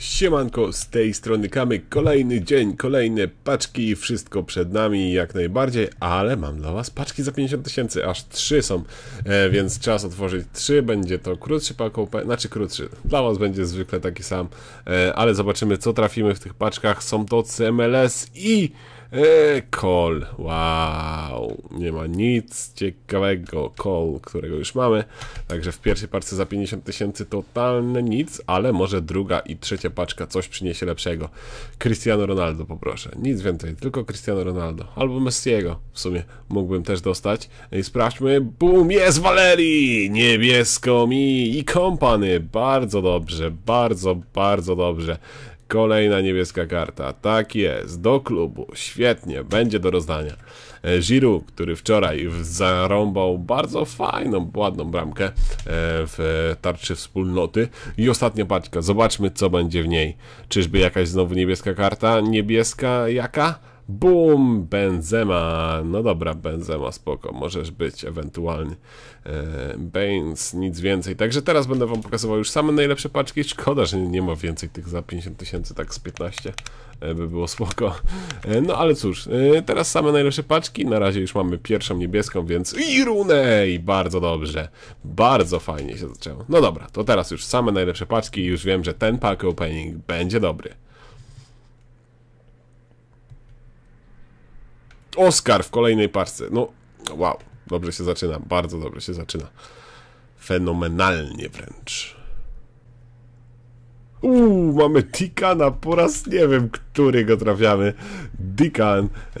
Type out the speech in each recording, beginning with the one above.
Siemanko, z tej strony Kamyk, kolejny dzień, kolejne paczki, wszystko przed nami jak najbardziej, ale mam dla was paczki za 50 tysięcy, aż 3 są, e, więc czas otworzyć 3, będzie to krótszy pakołek, znaczy krótszy, dla was będzie zwykle taki sam, e, ale zobaczymy co trafimy w tych paczkach, są to CMLS i... Call, e, wow, nie ma nic ciekawego, call, którego już mamy, także w pierwszej parce za 50 tysięcy totalne nic, ale może druga i trzecia paczka coś przyniesie lepszego. Cristiano Ronaldo poproszę, nic więcej, tylko Cristiano Ronaldo, albo Messiego w sumie mógłbym też dostać. I sprawdźmy, boom, jest Valerii, niebiesko mi i kompany, bardzo dobrze, bardzo, bardzo dobrze. Kolejna niebieska karta. Tak jest. Do klubu. Świetnie. Będzie do rozdania. E, Giroud, który wczoraj zarąbał bardzo fajną, ładną bramkę e, w tarczy wspólnoty. I ostatnia paczka. Zobaczmy, co będzie w niej. Czyżby jakaś znowu niebieska karta? Niebieska jaka? Bum, Benzema. No dobra, Benzema, spoko, możesz być ewentualnie. E, Baines, nic więcej. Także teraz będę wam pokazywał już same najlepsze paczki. Szkoda, że nie ma więcej tych za 50 tysięcy, tak z 15 e, by było spoko. E, no ale cóż, e, teraz same najlepsze paczki. Na razie już mamy pierwszą niebieską, więc Rune, Bardzo dobrze. Bardzo fajnie się zaczęło. No dobra, to teraz już same najlepsze paczki i już wiem, że ten pack opening będzie dobry. Oscar w kolejnej parce. No, wow. Dobrze się zaczyna. Bardzo dobrze się zaczyna. Fenomenalnie wręcz. Uuu, mamy Dikana po raz nie wiem, który go trafiamy. Dikan. E,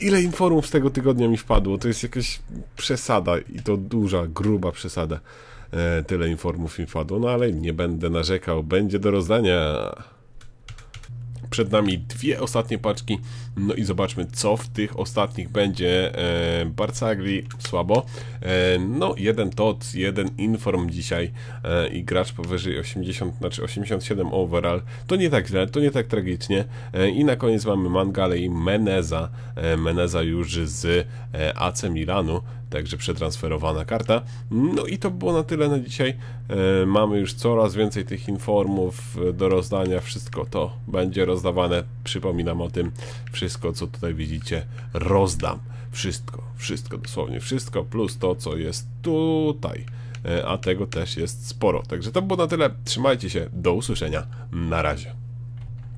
ile informów z tego tygodnia mi wpadło? To jest jakaś przesada i to duża, gruba przesada. E, tyle informów mi wpadło, no ale nie będę narzekał. Będzie do rozdania. Przed nami dwie ostatnie paczki. No i zobaczmy, co w tych ostatnich będzie. E, Barcagli słabo. E, no, jeden TOT, jeden Inform dzisiaj e, i gracz powyżej 80, znaczy 87 overall. To nie tak źle, to nie tak tragicznie. E, I na koniec mamy Mangale i Meneza. E, Meneza już z e, AC Milanu także przetransferowana karta. No i to było na tyle na dzisiaj. E, mamy już coraz więcej tych informów e, do rozdania. Wszystko to będzie rozdawane. Przypominam o tym. Wszystko, co tutaj widzicie, rozdam. Wszystko, wszystko, dosłownie wszystko, plus to, co jest tutaj. E, a tego też jest sporo. Także to było na tyle. Trzymajcie się. Do usłyszenia. Na razie.